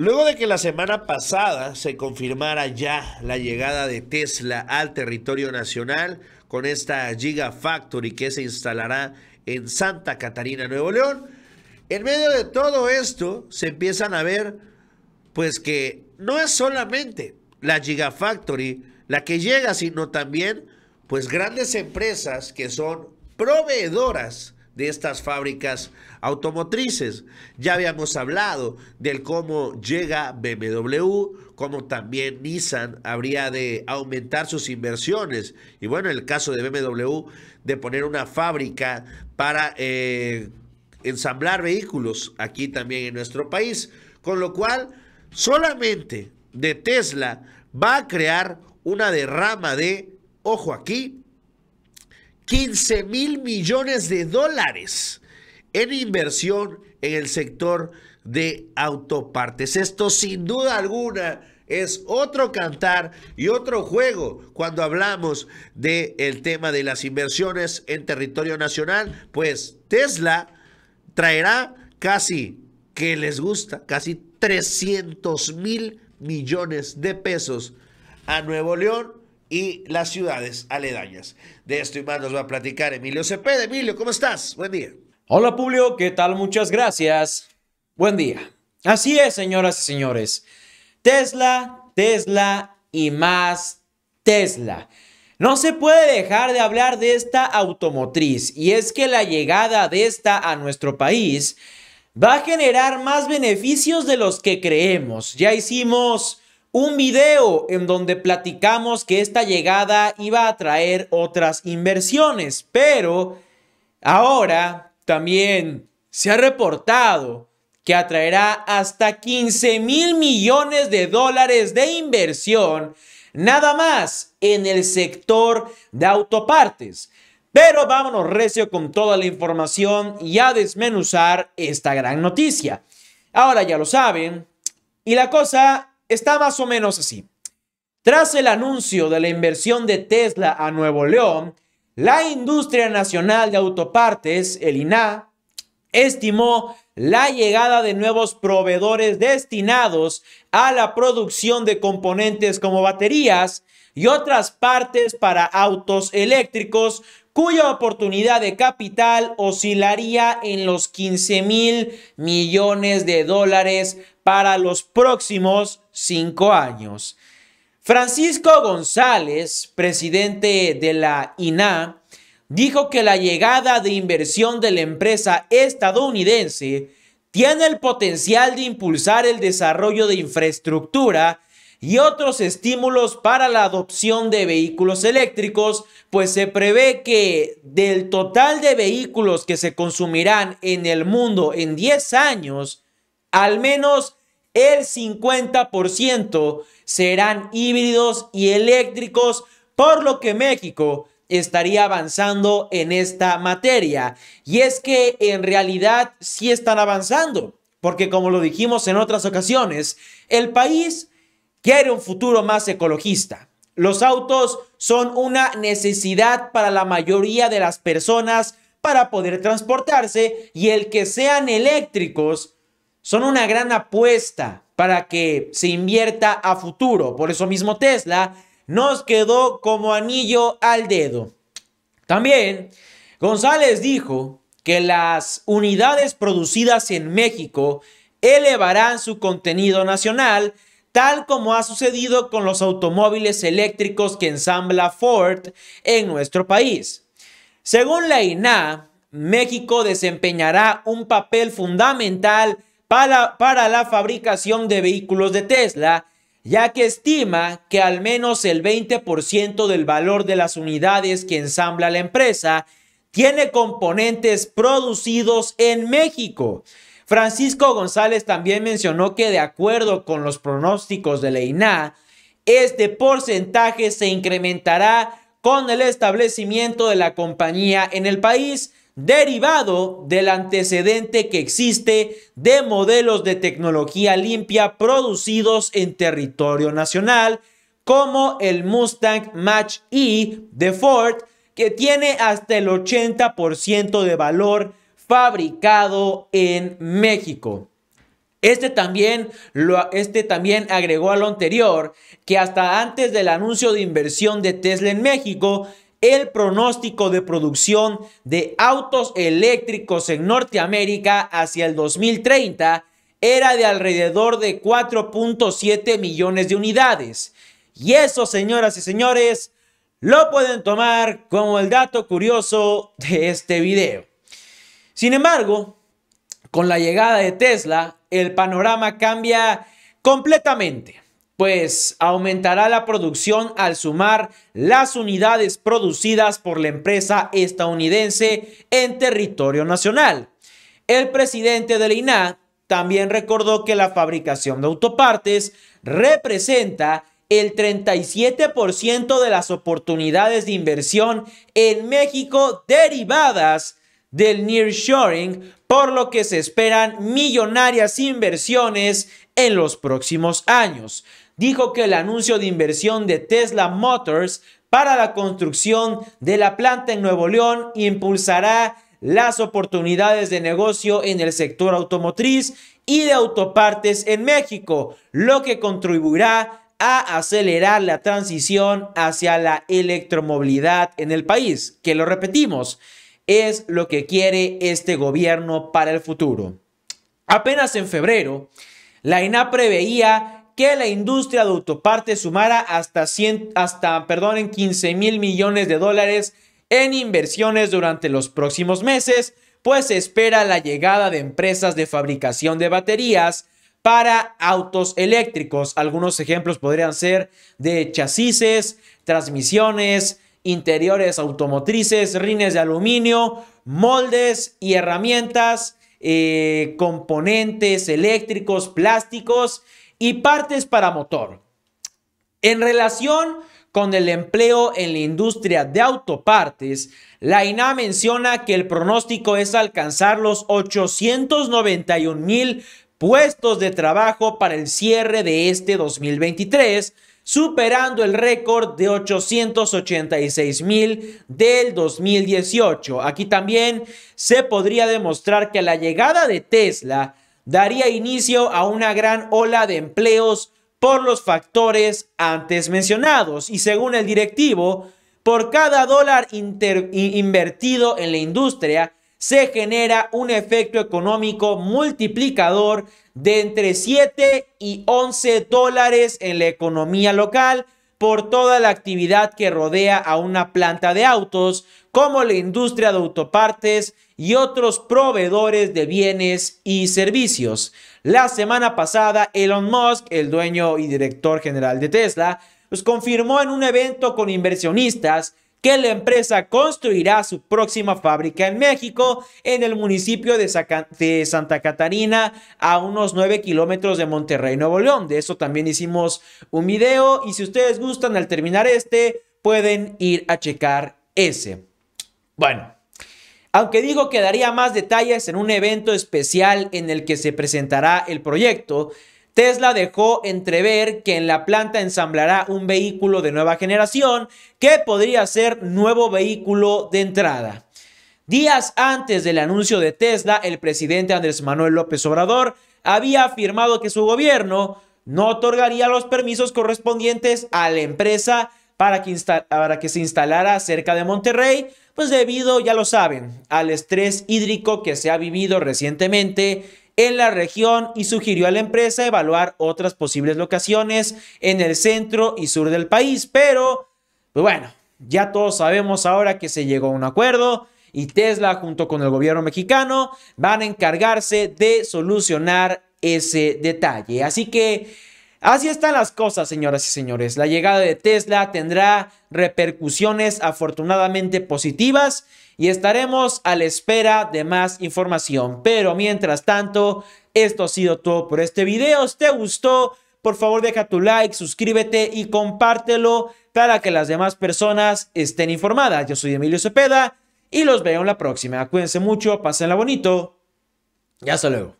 Luego de que la semana pasada se confirmara ya la llegada de Tesla al territorio nacional con esta Gigafactory que se instalará en Santa Catarina, Nuevo León, en medio de todo esto se empiezan a ver pues que no es solamente la Gigafactory la que llega, sino también pues grandes empresas que son proveedoras de estas fábricas automotrices. Ya habíamos hablado del cómo llega BMW, cómo también Nissan habría de aumentar sus inversiones. Y bueno, en el caso de BMW, de poner una fábrica para eh, ensamblar vehículos aquí también en nuestro país. Con lo cual, solamente de Tesla va a crear una derrama de, ojo aquí, 15 mil millones de dólares en inversión en el sector de autopartes. Esto sin duda alguna es otro cantar y otro juego cuando hablamos del tema de las inversiones en territorio nacional, pues Tesla traerá casi, que les gusta, casi 300 mil millones de pesos a Nuevo León y las ciudades aledañas. De esto y más nos va a platicar Emilio Cepeda. Emilio, ¿cómo estás? Buen día. Hola Publio, ¿qué tal? Muchas gracias. Buen día. Así es, señoras y señores. Tesla, Tesla y más Tesla. No se puede dejar de hablar de esta automotriz y es que la llegada de esta a nuestro país va a generar más beneficios de los que creemos. Ya hicimos un video en donde platicamos que esta llegada iba a traer otras inversiones, pero ahora también se ha reportado que atraerá hasta 15 mil millones de dólares de inversión nada más en el sector de autopartes. Pero vámonos recio con toda la información y a desmenuzar esta gran noticia. Ahora ya lo saben. Y la cosa está más o menos así. Tras el anuncio de la inversión de Tesla a Nuevo León, la Industria Nacional de Autopartes, el INA, estimó la llegada de nuevos proveedores destinados a la producción de componentes como baterías y otras partes para autos eléctricos cuya oportunidad de capital oscilaría en los 15 mil millones de dólares para los próximos cinco años. Francisco González, presidente de la INA, dijo que la llegada de inversión de la empresa estadounidense tiene el potencial de impulsar el desarrollo de infraestructura y otros estímulos para la adopción de vehículos eléctricos, pues se prevé que del total de vehículos que se consumirán en el mundo en 10 años, al menos el 50% serán híbridos y eléctricos, por lo que México estaría avanzando en esta materia. Y es que en realidad sí están avanzando, porque como lo dijimos en otras ocasiones, el país quiere un futuro más ecologista. Los autos son una necesidad para la mayoría de las personas para poder transportarse y el que sean eléctricos son una gran apuesta para que se invierta a futuro. Por eso mismo Tesla nos quedó como anillo al dedo. También González dijo que las unidades producidas en México elevarán su contenido nacional, tal como ha sucedido con los automóviles eléctricos que ensambla Ford en nuestro país. Según la INA, México desempeñará un papel fundamental para, la fabricación de vehículos de Tesla, ya que estima que al menos el 20% del valor de las unidades que ensambla la empresa tiene componentes producidos en México. Francisco González también mencionó que de acuerdo con los pronósticos de la este porcentaje se incrementará con el establecimiento de la compañía en el país, derivado del antecedente que existe de modelos de tecnología limpia producidos en territorio nacional, como el Mustang Match E de Ford, que tiene hasta el 80% de valor fabricado en México. Este también, este también agregó a lo anterior que hasta antes del anuncio de inversión de Tesla en México, el pronóstico de producción de autos eléctricos en Norteamérica hacia el 2030 era de alrededor de 4.7 millones de unidades. Y eso, señoras y señores, lo pueden tomar como el dato curioso de este video. Sin embargo, con la llegada de Tesla, el panorama cambia completamente pues aumentará la producción al sumar las unidades producidas por la empresa estadounidense en territorio nacional. El presidente la INAH también recordó que la fabricación de autopartes representa el 37% de las oportunidades de inversión en México derivadas del nearshoring, por lo que se esperan millonarias inversiones en los próximos años dijo que el anuncio de inversión de Tesla Motors para la construcción de la planta en Nuevo León impulsará las oportunidades de negocio en el sector automotriz y de autopartes en México, lo que contribuirá a acelerar la transición hacia la electromovilidad en el país, que lo repetimos, es lo que quiere este gobierno para el futuro. Apenas en febrero, la INAP preveía que la industria de autopartes sumara hasta, hasta perdón, 15 mil millones de dólares en inversiones durante los próximos meses, pues se espera la llegada de empresas de fabricación de baterías para autos eléctricos. Algunos ejemplos podrían ser de chasis, transmisiones, interiores automotrices, rines de aluminio, moldes y herramientas, eh, componentes eléctricos, plásticos y partes para motor. En relación con el empleo en la industria de autopartes, la INA menciona que el pronóstico es alcanzar los 891 mil puestos de trabajo para el cierre de este 2023, superando el récord de 886 mil del 2018. Aquí también se podría demostrar que a la llegada de Tesla daría inicio a una gran ola de empleos por los factores antes mencionados y según el directivo, por cada dólar invertido en la industria, se genera un efecto económico multiplicador de entre 7 y 11 dólares en la economía local por toda la actividad que rodea a una planta de autos, como la industria de autopartes y otros proveedores de bienes y servicios. La semana pasada, Elon Musk, el dueño y director general de Tesla, pues, confirmó en un evento con inversionistas que la empresa construirá su próxima fábrica en México, en el municipio de, de Santa Catarina, a unos 9 kilómetros de Monterrey, Nuevo León. De eso también hicimos un video y si ustedes gustan, al terminar este, pueden ir a checar ese. Bueno, aunque digo que daría más detalles en un evento especial en el que se presentará el proyecto, Tesla dejó entrever que en la planta ensamblará un vehículo de nueva generación que podría ser nuevo vehículo de entrada. Días antes del anuncio de Tesla, el presidente Andrés Manuel López Obrador había afirmado que su gobierno no otorgaría los permisos correspondientes a la empresa para que, para que se instalara cerca de Monterrey, pues debido, ya lo saben, al estrés hídrico que se ha vivido recientemente en la región y sugirió a la empresa evaluar otras posibles locaciones en el centro y sur del país. Pero, pues bueno, ya todos sabemos ahora que se llegó a un acuerdo y Tesla junto con el gobierno mexicano van a encargarse de solucionar ese detalle. Así que Así están las cosas, señoras y señores. La llegada de Tesla tendrá repercusiones afortunadamente positivas y estaremos a la espera de más información. Pero mientras tanto, esto ha sido todo por este video. Si te gustó, por favor deja tu like, suscríbete y compártelo para que las demás personas estén informadas. Yo soy Emilio Cepeda y los veo en la próxima. Cuídense mucho, pásenla bonito. ya hasta luego.